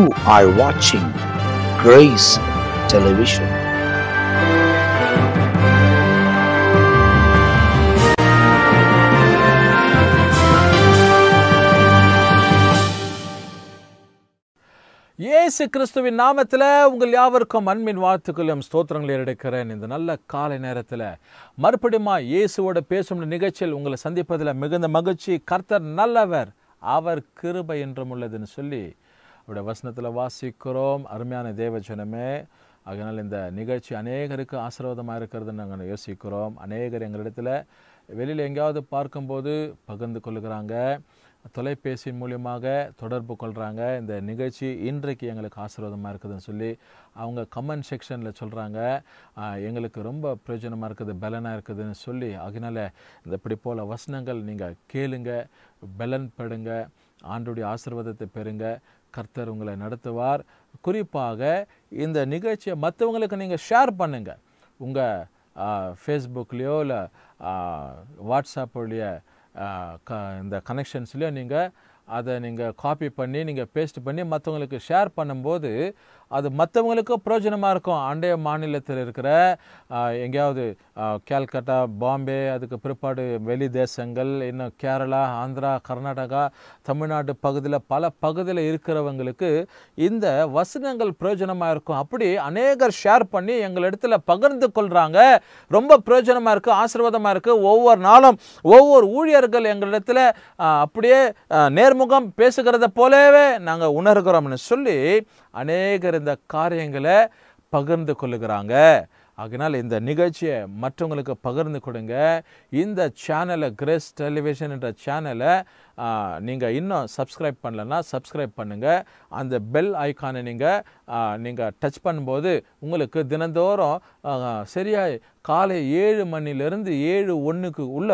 You are watching Grace Television. இயேசு கிறிஸ்துவின் நாமத்தில் உங்கள் யாவருக்கும் அன்பின் வாழ்த்துக்களும் ஸ்தோத்திரங்களை எடுக்கிறேன் இந்த நல்ல காலை நேரத்தில் மறுபடியுமா இயேசுவோட பேசும் நிகழ்ச்சியில் உங்களை சந்திப்பதில் மிகுந்த மகிழ்ச்சி கர்த்தர் நல்லவர் அவர் கிருபை என்றும் உள்ளதுன்னு சொல்லி உடைய வசனத்தில் வாசிக்கிறோம் அருமையான தேவஜனமே அதனால் இந்த நிகழ்ச்சி அநேகருக்கு ஆசீர்வாதமாக இருக்கிறதுன்னு நாங்கள் யோசிக்கிறோம் அநேகர் எங்களிடத்தில் வெளியில் எங்கேயாவது பார்க்கும்போது பகிர்ந்து கொள்கிறாங்க தொலைபேசி மூலியமாக தொடர்பு கொள்கிறாங்க இந்த நிகழ்ச்சி இன்றைக்கு எங்களுக்கு ஆசீர்வாதமாக இருக்குதுன்னு சொல்லி அவங்க கமெண்ட் செக்ஷனில் சொல்கிறாங்க எங்களுக்கு ரொம்ப பிரயோஜனமாக இருக்குது பலனாக இருக்குதுன்னு சொல்லி அதனால் இந்த இப்படி போல் வசனங்கள் நீங்கள் கேளுங்க பலன் படுங்க ஆண்டுடைய ஆசீர்வாதத்தை பெறுங்க கர்த்தர் உங்களை நடத்துவார் குறிப்பாக இந்த நிகழ்ச்சியை மற்றவங்களுக்கு நீங்கள் ஷேர் பண்ணுங்கள் உங்கள் ஃபேஸ்புக்லேயோ இல்லை வாட்ஸ்அப்புடைய க இந்த கனெக்ஷன்ஸ்லேயோ நீங்கள் அதை நீங்கள் காப்பி பண்ணி நீங்கள் பேஸ்ட் பண்ணி மற்றவங்களுக்கு ஷேர் பண்ணும்போது அது மற்றவங்களுக்கும் பிரயோஜனமாக இருக்கும் அண்டைய மாநிலத்தில் இருக்கிற எங்கேயாவது கேல்கட்டா பாம்பே அதுக்கு பிற்பாடு வெளி தேசங்கள் இன்னும் கேரளா ஆந்திரா கர்நாடகா தமிழ்நாடு பகுதியில் பல பகுதியில் இருக்கிறவங்களுக்கு இந்த வசனங்கள் பிரயோஜனமாக இருக்கும் அப்படி அநேகர் ஷேர் பண்ணி எங்கள் இடத்துல பகிர்ந்து கொள்கிறாங்க ரொம்ப பிரயோஜனமாக இருக்குது ஆசீர்வாதமாக இருக்குது ஒவ்வொரு நாளும் ஒவ்வொரு ஊழியர்கள் எங்களிடத்தில் அப்படியே நேர்ம முகம் பேசுகிறத போலவே நாங்கள் உணர்கிறோம்னு சொல்லி அநேகர் இந்த காரியங்களை பகிர்ந்து கொள்ளுகிறாங்க ஆகினால் இந்த நிகழ்ச்சியை மற்றவங்களுக்கு பகிர்ந்து கொடுங்க இந்த சேனலை கிரேஸ் டெலிவிஷன் என்ற சேனலை நீங்கள் இன்னும் சப்ஸ்கிரைப் பண்ணலன்னா சப்ஸ்கிரைப் பண்ணுங்கள் அந்த பெல் ஐக்கானை நீங்கள் நீங்கள் டச் பண்ணும்போது உங்களுக்கு தினந்தோறும் சரியாக காலை ஏழு மணிலேருந்து ஏழு ஒன்றுக்கு உள்ள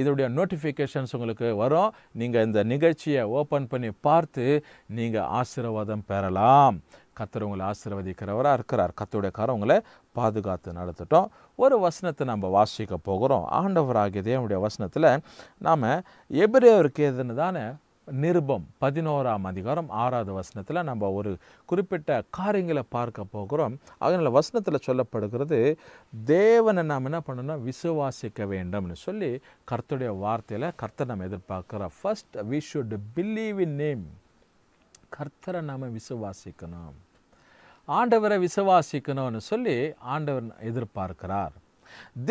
இதோடைய நோட்டிஃபிகேஷன்ஸ் உங்களுக்கு வரும் நீங்கள் இந்த நிகழ்ச்சியை ஓப்பன் பண்ணி பார்த்து நீங்கள் ஆசீர்வாதம் பெறலாம் கத்தர் உங்களை ஆசீர்வதிக்கிறவராக இருக்கிறார் கத்தருடைய காரம் உங்களை பாதுகாத்து நடத்திட்டோம் ஒரு வசனத்தை நம்ம வாசிக்க போகிறோம் ஆண்டவராகிய தேவனுடைய வசனத்தில் நாம் ஒரு எதுன்னு தானே நிருபம் பதினோராம் அதிகாரம் ஆறாவது வசனத்தில் நம்ம ஒரு குறிப்பிட்ட காரியங்களை பார்க்க போகிறோம் அதனால் வசனத்தில் சொல்லப்படுகிறது தேவனை நாம் என்ன பண்ணணும் விசுவாசிக்க வேண்டும்னு சொல்லி கர்த்தருடைய வார்த்தையில் கர்த்தர் நம்ம எதிர்பார்க்குறோம் first we should believe in name கர்த்தரை நாம் விசுவாசிக்கணும் ஆண்டவரை விசுவாசிக்கணும்னு சொல்லி ஆண்டவர் எதிர்பார்க்கிறார்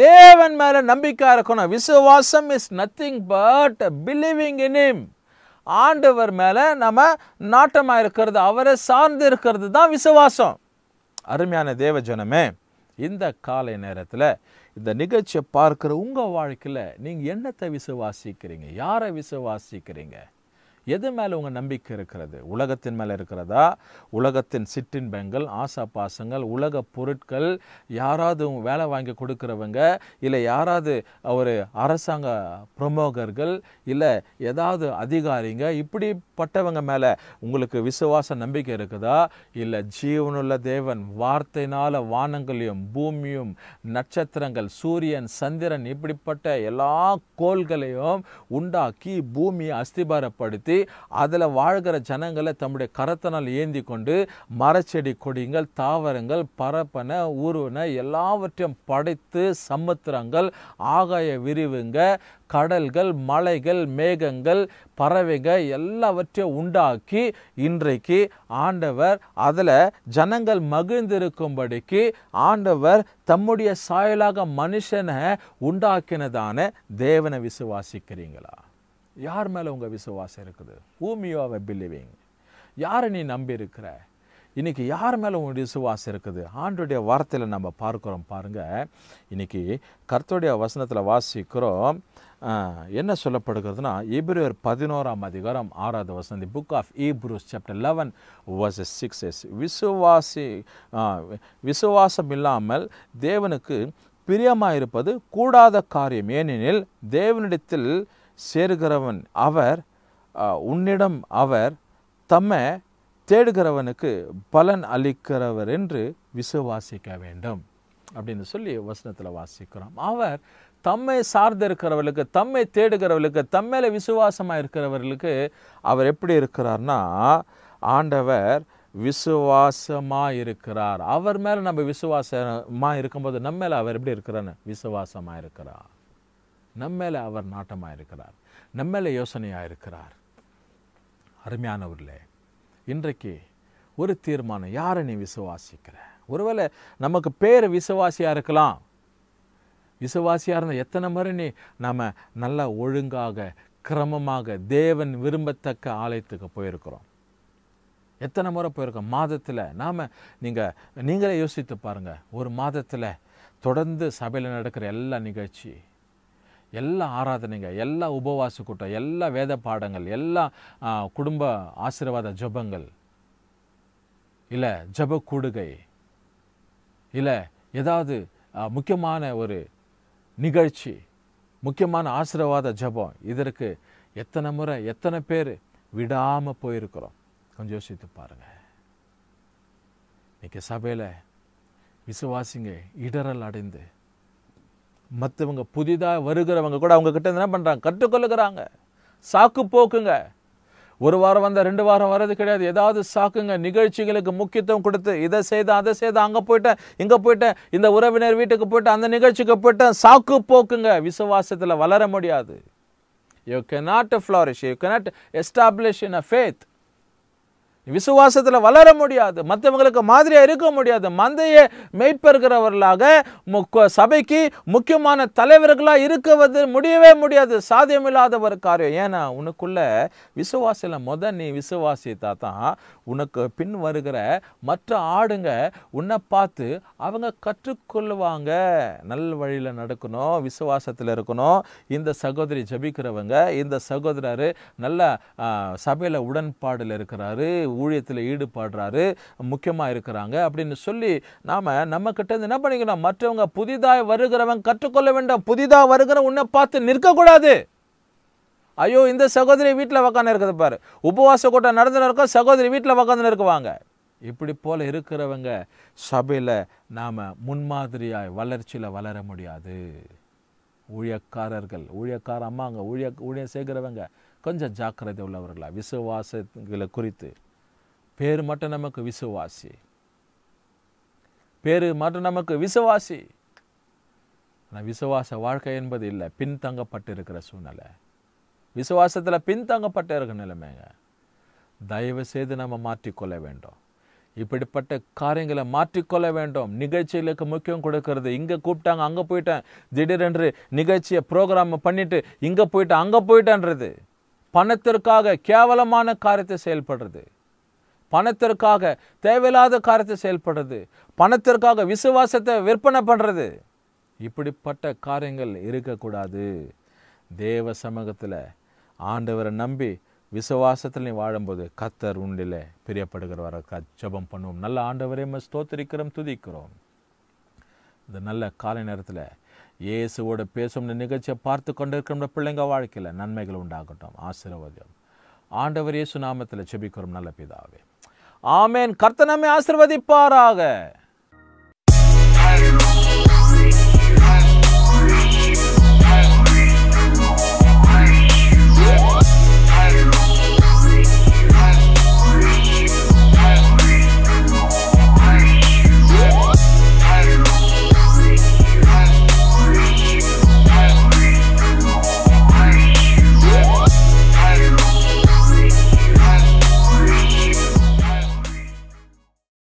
தேவன் மேலே நம்பிக்கையாக இருக்கணும் விசுவாசம் is nothing but believing in him ஆண்டவர் மேலே நம்ம நாட்டமாக இருக்கிறது அவரை சார்ந்து இருக்கிறது தான் விசுவாசம் அருமையான தேவஜனமே இந்த காலை நேரத்தில் இந்த நிகழ்ச்சியை பார்க்குற உங்கள் வாழ்க்கையில் நீங்கள் என்னத்தை விசுவாசிக்கிறீங்க யாரை விசுவாசிக்கிறீங்க எது மேலே உங்கள் நம்பிக்கை இருக்கிறது உலகத்தின் மேலே இருக்கிறதா உலகத்தின் சிற்றின்பங்கள் ஆசா பாசங்கள் உலக பொருட்கள் யாராவது வேலை வாங்கி கொடுக்குறவங்க இல்லை யாராவது ஒரு அரசாங்க பிரமுகர்கள் இல்லை ஏதாவது அதிகாரிங்க இப்படிப்பட்டவங்க மேலே உங்களுக்கு விசுவாச நம்பிக்கை இருக்குதா இல்லை ஜீவனுள்ள தேவன் வார்த்தையினால் வானங்களையும் பூமியும் நட்சத்திரங்கள் சூரியன் சந்திரன் இப்படிப்பட்ட எல்லா கோள்களையும் உண்டாக்கி பூமியை அஸ்திபாரப்படுத்தி ஏற்படுத்தி அதில் வாழ்கிற ஜனங்களை தம்முடைய கரத்தனால் ஏந்தி கொண்டு மரச்செடி கொடிங்கள் தாவரங்கள் பரப்பன ஊர்வன எல்லாவற்றையும் படைத்து சமுத்திரங்கள் ஆகாய விரிவுங்க கடல்கள் மலைகள் மேகங்கள் பறவைங்க எல்லாவற்றையும் உண்டாக்கி இன்றைக்கு ஆண்டவர் அதில் ஜனங்கள் மகிழ்ந்திருக்கும்படிக்கு ஆண்டவர் தம்முடைய சாயலாக மனுஷனை உண்டாக்கினதான தேவனை விசுவாசிக்கிறீங்களா யார் மேலே உங்கள் விசுவாசம் இருக்குது ஹூமியோ அவ பிலிவிங் யாரை நீ நம்பி இருக்கிற இன்றைக்கி யார் மேலே உங்களுடைய விசுவாசம் இருக்குது ஆண்டுடைய வார்த்தையில் நம்ம பார்க்குறோம் பாருங்கள் இன்றைக்கி கர்த்தருடைய வசனத்தில் வாசிக்கிறோம் என்ன சொல்லப்படுகிறதுனா இப்ரேர் பதினோராம் அதிகாரம் ஆறாவது வசனம் the book of Hebrews chapter eleven verse six as விசுவாசி விசுவாசம் இல்லாமல் தேவனுக்கு பிரியமாக இருப்பது கூடாத காரியம் ஏனெனில் தேவனிடத்தில் சேருகிறவன் அவர் உன்னிடம் அவர் தம்மை தேடுகிறவனுக்கு பலன் அளிக்கிறவர் என்று விசுவாசிக்க வேண்டும் அப்படின்னு சொல்லி வசனத்தில் வாசிக்கிறோம் அவர் தம்மை சார்ந்து இருக்கிறவர்களுக்கு தம்மை தேடுகிறவர்களுக்கு தம்மேல விசுவாசமாக இருக்கிறவர்களுக்கு அவர் எப்படி இருக்கிறார்னா ஆண்டவர் விசுவாசமாக இருக்கிறார் அவர் மேலே நம்ம விசுவாசமாக இருக்கும்போது நம்ம மேலே அவர் எப்படி இருக்கிறான்னு விசுவாசமாக இருக்கிறார் நம்ம மேலே அவர் நாட்டமாக இருக்கிறார் நம்ம மேலே யோசனையாக இருக்கிறார் அருமையானவர்களே இன்றைக்கு ஒரு தீர்மானம் யாரை நீ விசுவாசிக்கிற ஒருவேளை நமக்கு பேர் விசுவாசியாக இருக்கலாம் விசுவாசியாக இருந்தால் எத்தனை முறை நீ நம்ம நல்லா ஒழுங்காக கிரமமாக தேவன் விரும்பத்தக்க ஆலயத்துக்கு போயிருக்கிறோம் எத்தனை முறை போயிருக்கோம் மாதத்தில் நாம் நீங்கள் நீங்களே யோசித்து பாருங்கள் ஒரு மாதத்தில் தொடர்ந்து சபையில் நடக்கிற எல்லா நிகழ்ச்சி எல்லா ஆராதனைங்க எல்லா உபவாச கூட்டம் எல்லா வேத பாடங்கள் எல்லா குடும்ப ஆசீர்வாத ஜபங்கள் இல்லை ஜப கூடுகை இல்லை ஏதாவது முக்கியமான ஒரு நிகழ்ச்சி முக்கியமான ஆசீர்வாத ஜபம் இதற்கு எத்தனை முறை எத்தனை பேர் விடாமல் போயிருக்கிறோம் கொஞ்சம் யோசித்து பாருங்க இன்றைக்கி சபையில் விசுவாசிங்க இடரல் அடைந்து மற்றவங்க புதிதாக வருகிறவங்க கூட அவங்கக்கிட்ட என்ன பண்ணுறாங்க கற்றுக்கொள்ளுகிறாங்க சாக்கு போக்குங்க ஒரு வாரம் வந்தால் ரெண்டு வாரம் வர்றது கிடையாது ஏதாவது சாக்குங்க நிகழ்ச்சிகளுக்கு முக்கியத்துவம் கொடுத்து இதை செய்தேன் அதை செய்தேன் அங்கே போயிட்டேன் இங்கே போயிட்டேன் இந்த உறவினர் வீட்டுக்கு போயிட்டேன் அந்த நிகழ்ச்சிக்கு போயிட்டேன் சாக்கு போக்குங்க விசுவாசத்தில் வளர முடியாது you can not flourish you can not establish in a faith விசுவாசத்தில் வளர முடியாது மற்றவங்களுக்கு மாதிரியாக இருக்க முடியாது மந்தையை மெய்ப்பெறுகிறவர்களாக சபைக்கு முக்கியமான தலைவர்களாக இருக்கிறது முடியவே முடியாது சாத்தியமில்லாத ஒரு காரியம் ஏன்னா உனக்குள்ள விசுவாசியில் முத நீ விசுவாசித்தா தான் உனக்கு பின் வருகிற மற்ற ஆடுங்க உன்னை பார்த்து அவங்க கற்றுக்கொள்வாங்க நல் வழியில் நடக்கணும் விசுவாசத்தில் இருக்கணும் இந்த சகோதரி ஜபிக்கிறவங்க இந்த சகோதரர் நல்ல சபையில் உடன்பாடில் இருக்கிறாரு ஊழியத்தில் ஈடுபடுறாரு முக்கியமாக இருக்கிறாங்க அப்படின்னு சொல்லி நாம் நம்ம கிட்ட என்ன பண்ணிக்கணும் மற்றவங்க புதிதாக வருகிறவன் கற்றுக்கொள்ள வேண்டாம் புதிதாக வருகிற உன்னை பார்த்து நிற்கக்கூடாது ஐயோ இந்த சகோதரி வீட்டில் உக்காந்து இருக்குது பாரு உபவாச கூட்டம் நடந்து இருக்கோம் சகோதரி வீட்டில் உக்காந்து இருக்குவாங்க இப்படி போல இருக்கிறவங்க சபையில் நாம் முன்மாதிரியாய் வளர்ச்சியில் வளர முடியாது ஊழியக்காரர்கள் ஊழியக்கார அம்மாங்க ஊழிய ஊழியம் செய்கிறவங்க கொஞ்சம் ஜாக்கிரதை உள்ளவர்களா விசுவாசங்களை குறித்து பேர் மட்டும் நமக்கு விசுவாசி பேர் மட்டும் நமக்கு விசுவாசி ஆனால் விசுவாச வாழ்க்கை என்பது இல்லை தங்கப்பட்டு இருக்கிற சூழ்நிலை விசுவாசத்தில் பின்தங்கப்பட்டு இருக்கிற நிலைமைங்க தயவு செய்து நம்ம மாற்றிக்கொள்ள வேண்டும் இப்படிப்பட்ட காரியங்களை மாற்றிக்கொள்ள வேண்டும் நிகழ்ச்சிகளுக்கு முக்கியம் கொடுக்கறது இங்கே கூப்பிட்டாங்க அங்கே போயிட்டேன் திடீரென்று நிகழ்ச்சியை ப்ரோக்ராம் பண்ணிட்டு இங்கே போயிட்டேன் அங்கே போயிட்டேன்றது பணத்திற்காக கேவலமான காரியத்தை செயல்படுறது பணத்திற்காக தேவையில்லாத காரியத்தை செயல்படுறது பணத்திற்காக விசுவாசத்தை விற்பனை பண்ணுறது இப்படிப்பட்ட காரியங்கள் இருக்கக்கூடாது தேவ சமூகத்தில் ஆண்டவரை நம்பி விசுவாசத்தில் நீ வாழும்போது கத்தர் உண்டில் உண்டில க ஜபம் பண்ணுவோம் நல்ல ஆண்டவரே ஸ்தோத்திரிக்கிறோம் துதிக்கிறோம் இந்த நல்ல காலை நேரத்தில் இயேசுவோட பேசும் நிகழ்ச்சியை பார்த்து கொண்டிருக்கிற பிள்ளைங்க வாழ்க்கையில் நன்மைகள் உண்டாகட்டும் ஆசீர்வாதம் ஆண்டவர் இயேசு நாமத்தில் செபிக்கிறோம் நல்ல பிதாவே ஆமேன் கர்த்தனமே ஆசிர்வதிப்பாராக